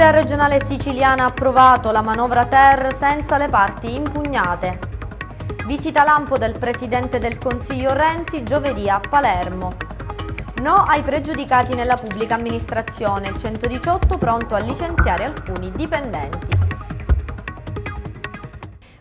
L'Assemblea regionale siciliana ha approvato la manovra Ter senza le parti impugnate. Visita lampo del Presidente del Consiglio Renzi giovedì a Palermo. No ai pregiudicati nella pubblica amministrazione, il 118 pronto a licenziare alcuni dipendenti.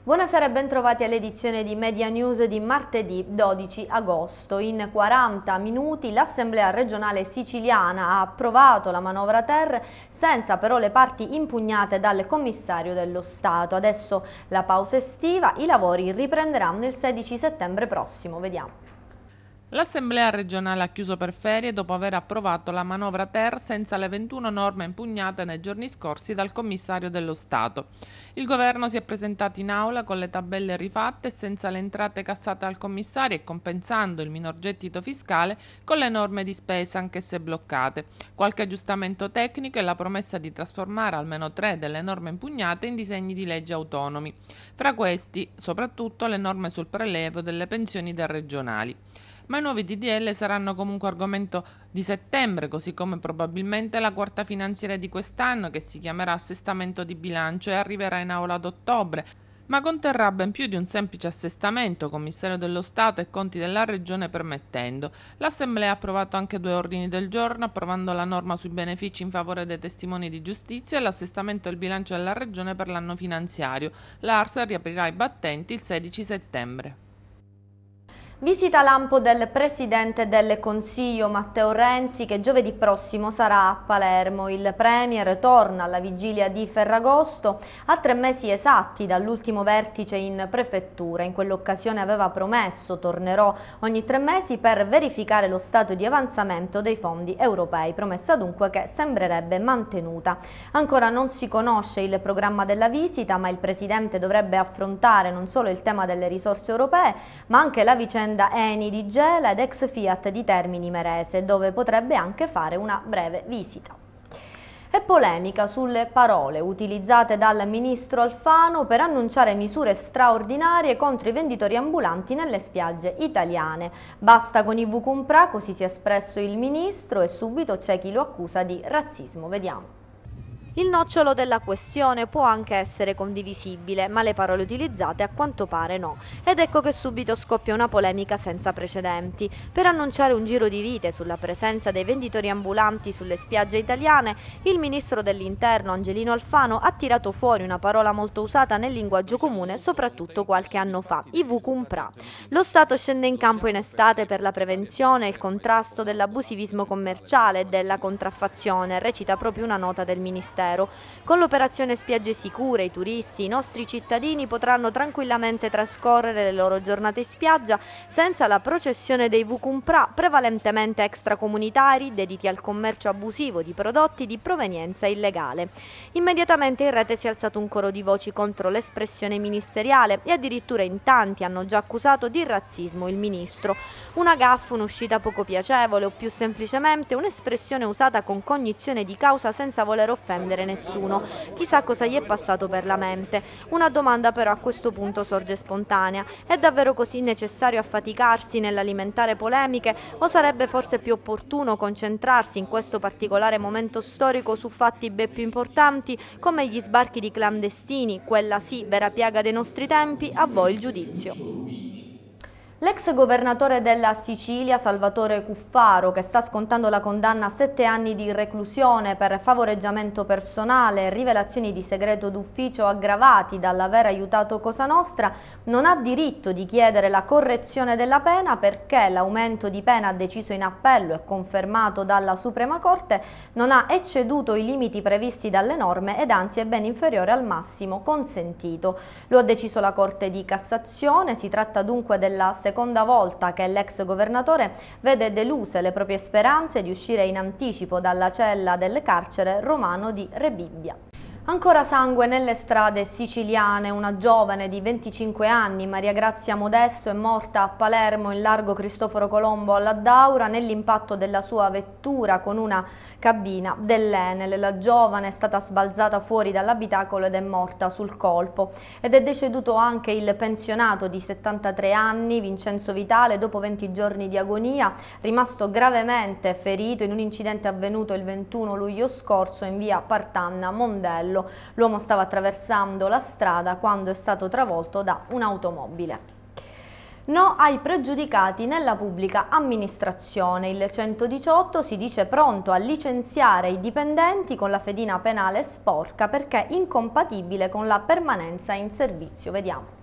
Buonasera e bentrovati all'edizione di Media News di martedì 12 agosto. In 40 minuti l'Assemblea regionale siciliana ha approvato la manovra Ter senza però le parti impugnate dal commissario dello Stato. Adesso la pausa estiva, i lavori riprenderanno il 16 settembre prossimo. Vediamo. L'Assemblea regionale ha chiuso per ferie dopo aver approvato la manovra ter senza le 21 norme impugnate nei giorni scorsi dal commissario dello Stato. Il governo si è presentato in aula con le tabelle rifatte senza le entrate cassate al commissario e compensando il minor gettito fiscale con le norme di spesa anch'esse bloccate, qualche aggiustamento tecnico e la promessa di trasformare almeno tre delle norme impugnate in disegni di legge autonomi, fra questi soprattutto le norme sul prelevo delle pensioni dei regionali ma i nuovi DDL saranno comunque argomento di settembre, così come probabilmente la quarta finanziaria di quest'anno che si chiamerà assestamento di bilancio e arriverà in aula ad ottobre ma conterrà ben più di un semplice assestamento, commissario dello Stato e conti della Regione permettendo. L'Assemblea ha approvato anche due ordini del giorno, approvando la norma sui benefici in favore dei testimoni di giustizia e l'assestamento del bilancio della Regione per l'anno finanziario. L'ARSA riaprirà i battenti il 16 settembre. Visita lampo del Presidente del Consiglio Matteo Renzi che giovedì prossimo sarà a Palermo. Il Premier torna alla vigilia di Ferragosto a tre mesi esatti dall'ultimo vertice in prefettura. In quell'occasione aveva promesso tornerò ogni tre mesi per verificare lo stato di avanzamento dei fondi europei, promessa dunque che sembrerebbe mantenuta. Ancora non si conosce il programma della visita ma il Presidente dovrebbe affrontare non solo il tema delle risorse europee ma anche la vicenda vicenda Eni di Gela ed ex Fiat di Termini Merese, dove potrebbe anche fare una breve visita. E polemica sulle parole utilizzate dal ministro Alfano per annunciare misure straordinarie contro i venditori ambulanti nelle spiagge italiane. Basta con i Vucumpra, così si è espresso il ministro e subito c'è chi lo accusa di razzismo. Vediamo. Il nocciolo della questione può anche essere condivisibile, ma le parole utilizzate a quanto pare no. Ed ecco che subito scoppia una polemica senza precedenti. Per annunciare un giro di vite sulla presenza dei venditori ambulanti sulle spiagge italiane, il ministro dell'Interno Angelino Alfano ha tirato fuori una parola molto usata nel linguaggio comune, soprattutto qualche anno fa, i VUCUMPRA. Lo Stato scende in campo in estate per la prevenzione e il contrasto dell'abusivismo commerciale e della contraffazione, recita proprio una nota del Ministero zero. Con l'operazione Spiagge Sicure i turisti, i nostri cittadini potranno tranquillamente trascorrere le loro giornate in spiaggia senza la processione dei Vucumpra, prevalentemente extracomunitari dediti al commercio abusivo di prodotti di provenienza illegale. Immediatamente in rete si è alzato un coro di voci contro l'espressione ministeriale e addirittura in tanti hanno già accusato di razzismo il ministro. Una gaffa, un'uscita poco piacevole o più semplicemente un'espressione usata con cognizione di causa senza voler offendere offendere nessuno. Chissà cosa gli è passato per la mente. Una domanda però a questo punto sorge spontanea. È davvero così necessario affaticarsi nell'alimentare polemiche o sarebbe forse più opportuno concentrarsi in questo particolare momento storico su fatti ben più importanti come gli sbarchi di clandestini, quella sì vera piaga dei nostri tempi, a voi il giudizio. L'ex governatore della Sicilia, Salvatore Cuffaro, che sta scontando la condanna a sette anni di reclusione per favoreggiamento personale e rivelazioni di segreto d'ufficio aggravati dall'aver aiutato Cosa Nostra, non ha diritto di chiedere la correzione della pena perché l'aumento di pena deciso in appello e confermato dalla Suprema Corte non ha ecceduto i limiti previsti dalle norme ed anzi è ben inferiore al massimo consentito. Lo ha deciso la Corte di Cassazione, si tratta dunque della seconda seconda volta che l'ex governatore vede deluse le proprie speranze di uscire in anticipo dalla cella del carcere romano di Rebibbia. Ancora sangue nelle strade siciliane, una giovane di 25 anni, Maria Grazia Modesto, è morta a Palermo in largo Cristoforo Colombo alla Daura nell'impatto della sua vettura con una cabina dell'Enel. La giovane è stata sbalzata fuori dall'abitacolo ed è morta sul colpo. Ed è deceduto anche il pensionato di 73 anni, Vincenzo Vitale, dopo 20 giorni di agonia, rimasto gravemente ferito in un incidente avvenuto il 21 luglio scorso in via Partanna Mondello Maranello. L'uomo stava attraversando la strada quando è stato travolto da un'automobile. No ai pregiudicati nella pubblica amministrazione. Il 118 si dice pronto a licenziare i dipendenti con la fedina penale sporca perché incompatibile con la permanenza in servizio. Vediamo.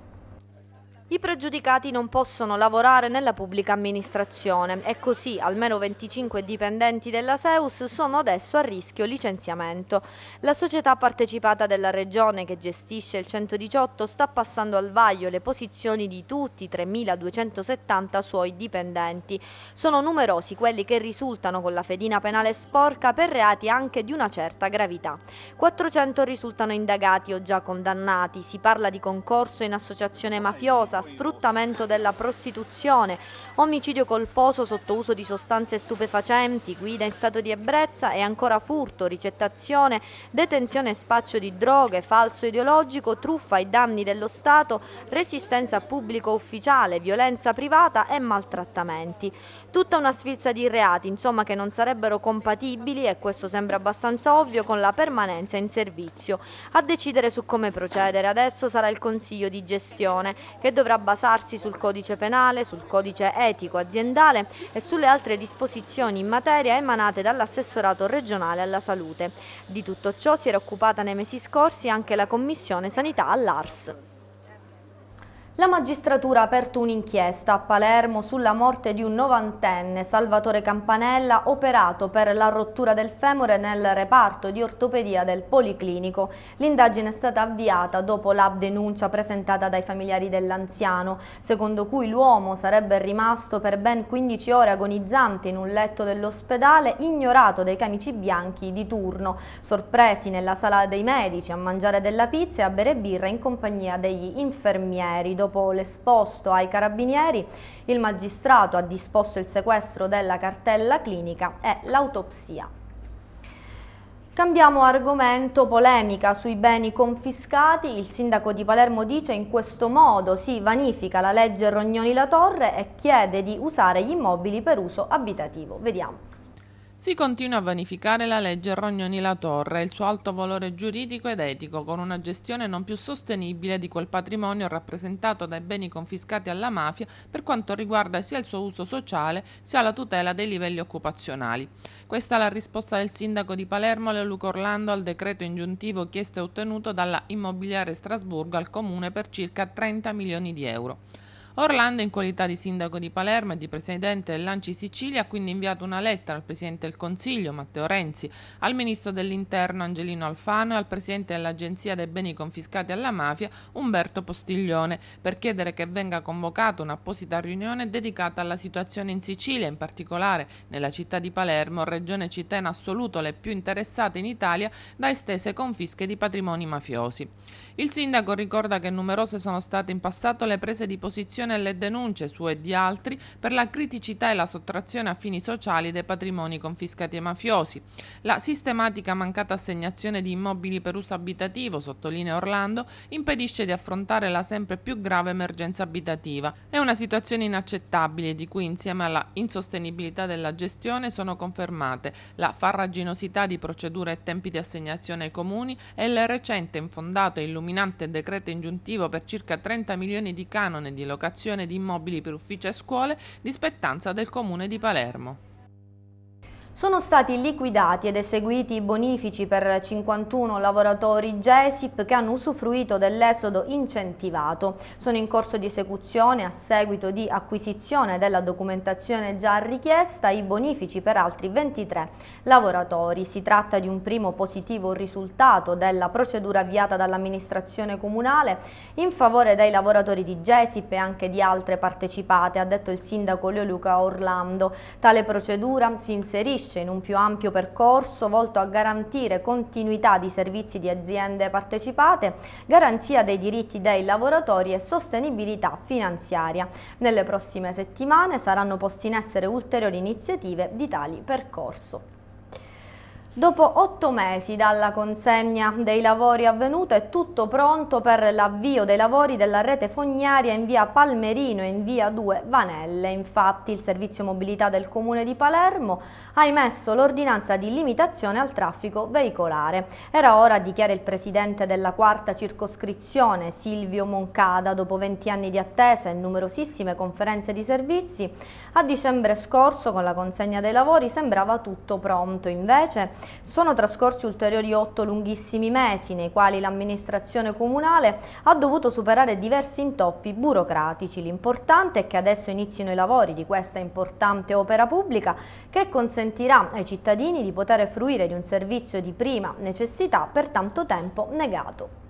I pregiudicati non possono lavorare nella pubblica amministrazione e così almeno 25 dipendenti della Seus sono adesso a rischio licenziamento. La società partecipata della Regione che gestisce il 118 sta passando al vaglio le posizioni di tutti i 3.270 suoi dipendenti. Sono numerosi quelli che risultano con la fedina penale sporca per reati anche di una certa gravità. 400 risultano indagati o già condannati, si parla di concorso in associazione mafiosa, mafiosa, sfruttamento della prostituzione, omicidio colposo sotto uso di sostanze stupefacenti, guida in stato di ebbrezza e ancora furto, ricettazione, detenzione e spaccio di droghe, falso ideologico, truffa ai danni dello Stato, resistenza pubblico ufficiale, violenza privata e maltrattamenti. Tutta una sfilza di reati, insomma, che non sarebbero compatibili, e questo sembra abbastanza ovvio, con la permanenza in servizio. A decidere su come procedere adesso sarà il Consiglio di gestione, che dovrà dovrà basarsi sul codice penale, sul codice etico aziendale e sulle altre disposizioni in materia emanate dall'assessorato regionale alla salute. Di tutto ciò si era occupata nei mesi scorsi anche la Commissione Sanità all'ARS. La magistratura ha aperto un'inchiesta a Palermo sulla morte di un novantenne, Salvatore Campanella, operato per la rottura del femore nel reparto di ortopedia del Policlinico. L'indagine è stata avviata dopo la denuncia presentata dai familiari dell'anziano, secondo cui l'uomo sarebbe rimasto per ben 15 ore agonizzante in un letto dell'ospedale, ignorato dai camici bianchi di turno, sorpresi nella sala dei medici a mangiare della pizza e a bere birra in compagnia degli infermieri dopo l'esposto ai carabinieri, il magistrato ha disposto il sequestro della cartella clinica e l'autopsia. Cambiamo argomento, polemica sui beni confiscati. Il sindaco di Palermo dice in questo modo si vanifica la legge Rognoni-La Torre e chiede di usare gli immobili per uso abitativo. Vediamo. Si continua a vanificare la legge Rognoni-La Torre e il suo alto valore giuridico ed etico, con una gestione non più sostenibile di quel patrimonio rappresentato dai beni confiscati alla mafia per quanto riguarda sia il suo uso sociale sia la tutela dei livelli occupazionali. Questa è la risposta del sindaco di Palermo Leluca Orlando al decreto ingiuntivo chiesto e ottenuto dalla immobiliare Strasburgo al comune per circa 30 milioni di euro. Orlando, in qualità di sindaco di Palermo e di presidente dell'Anci Sicilia, ha quindi inviato una lettera al presidente del Consiglio, Matteo Renzi, al ministro dell'Interno, Angelino Alfano, e al presidente dell'Agenzia dei beni confiscati alla mafia, Umberto Postiglione, per chiedere che venga convocata un'apposita riunione dedicata alla situazione in Sicilia, in particolare nella città di Palermo, regione città in assoluto le più interessate in Italia da estese confische di patrimoni mafiosi. Il sindaco ricorda che numerose sono state in passato le prese di posizione attenzione alle denunce sue e di altri per la criticità e la sottrazione a fini sociali dei patrimoni confiscati ai mafiosi. La sistematica mancata assegnazione di immobili per uso abitativo, sottolinea Orlando, impedisce di affrontare la sempre più grave emergenza abitativa. È una situazione inaccettabile di cui insieme alla insostenibilità della gestione sono confermate la farraginosità di procedure e tempi di assegnazione ai comuni e il recente infondato e illuminante decreto ingiuntivo per circa 30 milioni di canone di locazione locazione di immobili per uffici e scuole di spettanza del Comune di Palermo. Sono stati liquidati ed eseguiti bonifici per 51 lavoratori GESIP che hanno usufruito dell'esodo incentivato. Sono in corso di esecuzione a seguito di acquisizione della documentazione già richiesta i bonifici per altri 23 lavoratori. Si tratta di un primo positivo risultato della procedura avviata dall'amministrazione comunale in favore dei lavoratori di GESIP e anche di altre partecipate, ha detto il sindaco Leoluca Orlando. Tale procedura si inserisce inserisce in un più ampio percorso volto a garantire continuità di servizi di aziende partecipate, garanzia dei diritti dei lavoratori e sostenibilità finanziaria. Nelle prossime settimane saranno posti in essere ulteriori iniziative di tali percorso. Dopo otto mesi dalla consegna dei lavori avvenuta è tutto pronto per l'avvio dei lavori della rete fognaria in via Palmerino e in via 2 Vanelle. Infatti il servizio mobilità del comune di Palermo ha emesso l'ordinanza di limitazione al traffico veicolare. Era ora, dichiara il presidente della quarta circoscrizione Silvio Moncada, dopo 20 anni di attesa e numerosissime conferenze di servizi, a dicembre scorso con la consegna dei lavori sembrava tutto pronto. Invece sono trascorsi ulteriori otto lunghissimi mesi nei quali l'amministrazione comunale ha dovuto superare diversi intoppi burocratici. L'importante è che adesso inizino i lavori di questa importante opera pubblica che consentirà ai cittadini di poter fruire di un servizio di prima necessità per tanto tempo negato.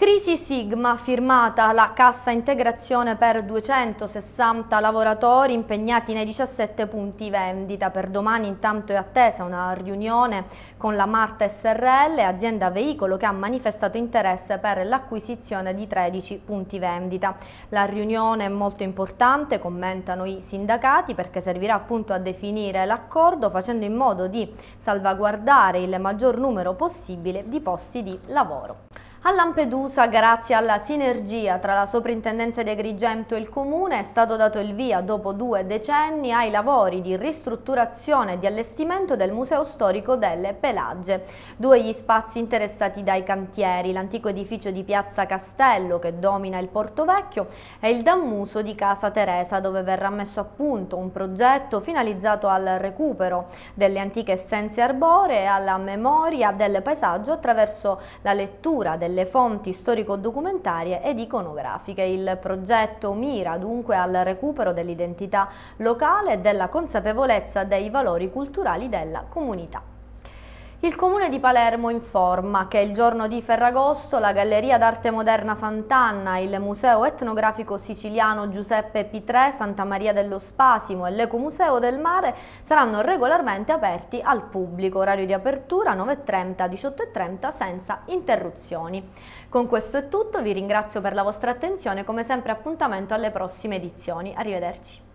Crisi Sigma, firmata la cassa integrazione per 260 lavoratori impegnati nei 17 punti vendita. Per domani intanto è attesa una riunione con la Marta SRL, azienda veicolo che ha manifestato interesse per l'acquisizione di 13 punti vendita. La riunione è molto importante, commentano i sindacati, perché servirà appunto a definire l'accordo facendo in modo di salvaguardare il maggior numero possibile di posti di lavoro. A Lampedusa, grazie alla sinergia tra la soprintendenza di Agrigento e il Comune, è stato dato il via, dopo due decenni, ai lavori di ristrutturazione e di allestimento del Museo Storico delle Pelagie. Due gli spazi interessati dai cantieri, l'antico edificio di Piazza Castello, che domina il Porto Vecchio, e il Dammuso di Casa Teresa, dove verrà messo a punto un progetto finalizzato al recupero delle antiche essenze arboree e alla memoria del paesaggio attraverso la lettura del delle fonti storico-documentarie ed iconografiche. Il progetto mira dunque al recupero dell'identità locale e della consapevolezza dei valori culturali della comunità. Il Comune di Palermo informa che il giorno di Ferragosto la Galleria d'Arte Moderna Sant'Anna, il Museo Etnografico Siciliano Giuseppe Pitre, Santa Maria dello Spasimo e l'Ecomuseo del Mare saranno regolarmente aperti al pubblico, orario di apertura 9.30 18.30 senza interruzioni. Con questo è tutto, vi ringrazio per la vostra attenzione, come sempre appuntamento alle prossime edizioni. Arrivederci.